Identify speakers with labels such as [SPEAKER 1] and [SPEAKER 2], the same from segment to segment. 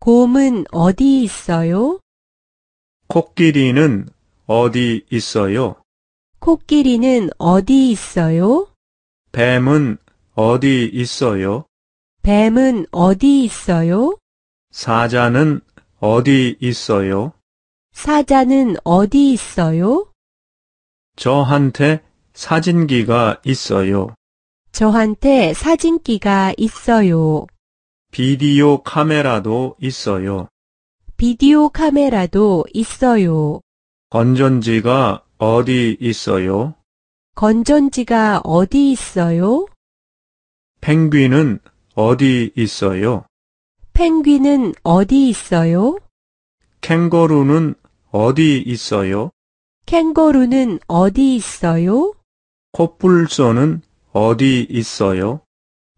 [SPEAKER 1] 곰은 어디 있어요?
[SPEAKER 2] 코끼리는 어디 있어요?
[SPEAKER 1] 코끼리는 어디 있어요?
[SPEAKER 2] 뱀은 어디 있어요?
[SPEAKER 1] 뱀은 어디 있어요?
[SPEAKER 2] 사자는 어디 있어요?
[SPEAKER 1] 사자는 어디 있어요?
[SPEAKER 2] 저한테 사진기가 있어요.
[SPEAKER 1] 저한테 사진기가 있어요.
[SPEAKER 2] 비디오 카메라도 있어요.
[SPEAKER 1] 비디오 카메라도 있어요.
[SPEAKER 2] 건전지가 어디 있어요?
[SPEAKER 1] 건전지가 어디 있어요?
[SPEAKER 2] 펭귄은 어디 있어요?
[SPEAKER 1] 펭귄은 어디 있어요?
[SPEAKER 2] 캥거루는 어디 있어요?
[SPEAKER 1] 캥거루는 어디 있어요?
[SPEAKER 2] 코뿔소는 어디 있어요?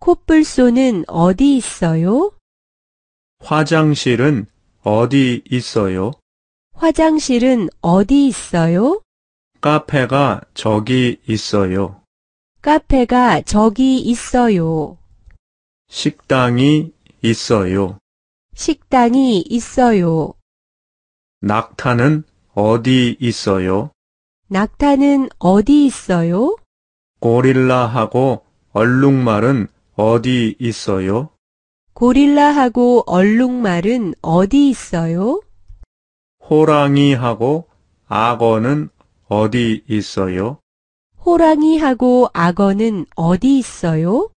[SPEAKER 1] 콧불소는 어디 있어요?
[SPEAKER 2] 화장실은 어디 있어요?
[SPEAKER 1] 화장실은 어디 있어요?
[SPEAKER 2] 카페가 저기 있어요.
[SPEAKER 1] 카페가 저기 있어요.
[SPEAKER 2] 식당이 있어요.
[SPEAKER 1] 식당이 있어요.
[SPEAKER 2] 낙타는 어디 있어요?
[SPEAKER 1] 낙타는 어디 있어요?
[SPEAKER 2] 고릴라하고 얼룩말은 어디 있어요?
[SPEAKER 1] 고릴라하고 얼룩말은 어디 있어요?
[SPEAKER 2] 호랑이하고 악어는 어디 있어요?
[SPEAKER 1] 호랑이하고 악어는 어디 있어요?